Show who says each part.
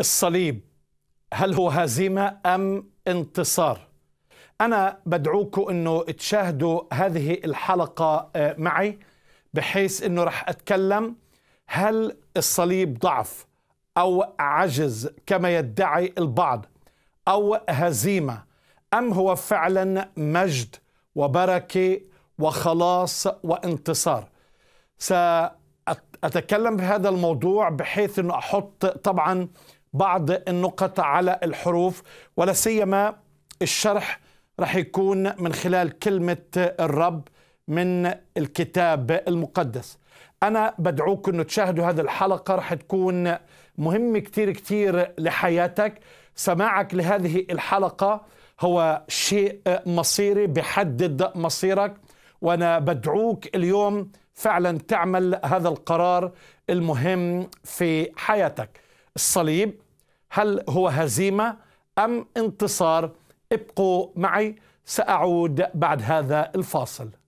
Speaker 1: الصليب هل هو هزيمه ام انتصار؟ انا بدعوكم انه تشاهدوا هذه الحلقه آه، معي بحيث انه رح اتكلم هل الصليب ضعف او عجز كما يدعي البعض او هزيمه ام هو فعلا مجد وبركه وخلاص وانتصار سأتكلم بهذا الموضوع بحيث أنه أحط طبعا بعض النقط على الحروف ولا سيما الشرح رح يكون من خلال كلمة الرب من الكتاب المقدس أنا بدعوكم أنه تشاهدوا هذه الحلقة رح تكون مهمة كتير كتير لحياتك سماعك لهذه الحلقة هو شيء مصيري بحدد مصيرك وأنا بدعوك اليوم فعلا تعمل هذا القرار المهم في حياتك الصليب هل هو هزيمه ام انتصار ابقوا معي ساعود بعد هذا الفاصل